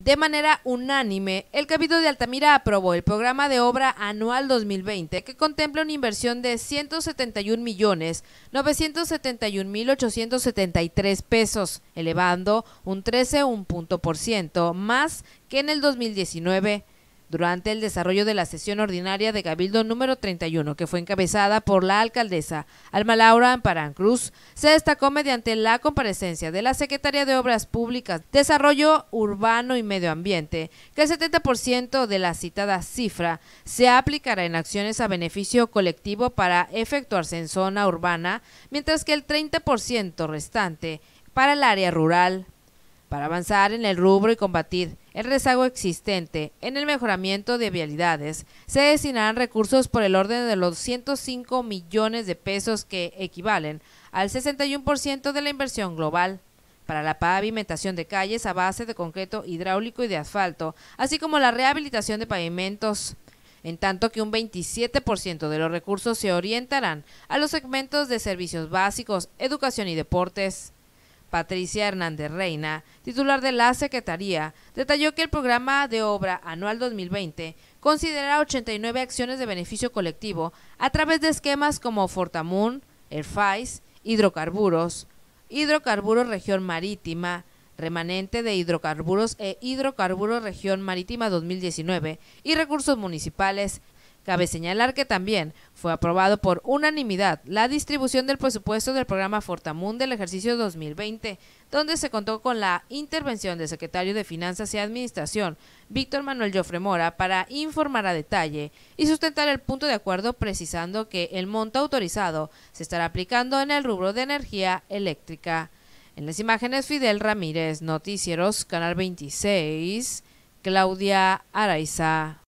De manera unánime, el Cabildo de Altamira aprobó el programa de obra anual 2020 que contempla una inversión de 171.971.873 millones mil pesos, elevando un 13.1% más que en el 2019 durante el desarrollo de la sesión ordinaria de Cabildo número 31, que fue encabezada por la alcaldesa Alma Laura Amparán Cruz, se destacó mediante la comparecencia de la Secretaría de Obras Públicas, Desarrollo Urbano y Medio Ambiente, que el 70% de la citada cifra se aplicará en acciones a beneficio colectivo para efectuarse en zona urbana, mientras que el 30% restante para el área rural. Para avanzar en el rubro y combatir el rezago existente en el mejoramiento de vialidades, se destinarán recursos por el orden de los 105 millones de pesos que equivalen al 61% de la inversión global para la pavimentación de calles a base de concreto hidráulico y de asfalto, así como la rehabilitación de pavimentos, en tanto que un 27% de los recursos se orientarán a los segmentos de servicios básicos, educación y deportes. Patricia Hernández Reina, titular de la Secretaría, detalló que el programa de obra anual 2020 considera 89 acciones de beneficio colectivo a través de esquemas como Fortamun, Fais, hidrocarburos, hidrocarburos región marítima, remanente de hidrocarburos e hidrocarburos región marítima 2019 y recursos municipales Cabe señalar que también fue aprobado por unanimidad la distribución del presupuesto del programa Fortamund del ejercicio 2020, donde se contó con la intervención del secretario de Finanzas y Administración, Víctor Manuel Jofre Mora, para informar a detalle y sustentar el punto de acuerdo precisando que el monto autorizado se estará aplicando en el rubro de energía eléctrica. En las imágenes, Fidel Ramírez, Noticieros, Canal 26, Claudia Araiza.